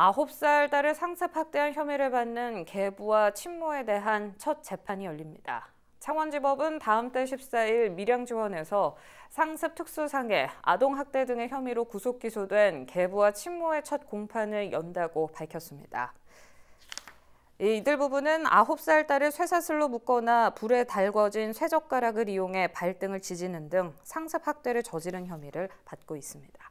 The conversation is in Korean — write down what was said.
아홉 살 딸을 상습 학대한 혐의를 받는 계부와 친모에 대한 첫 재판이 열립니다. 창원지법은 다음 달 14일 밀양지원에서 상습 특수상해, 아동학대 등의 혐의로 구속 기소된 계부와 친모의 첫 공판을 연다고 밝혔습니다. 이들 부부는 9살 딸을 쇠사슬로 묶거나 불에 달궈진 쇠젓가락을 이용해 발등을 지지는 등 상습 학대를 저지른 혐의를 받고 있습니다.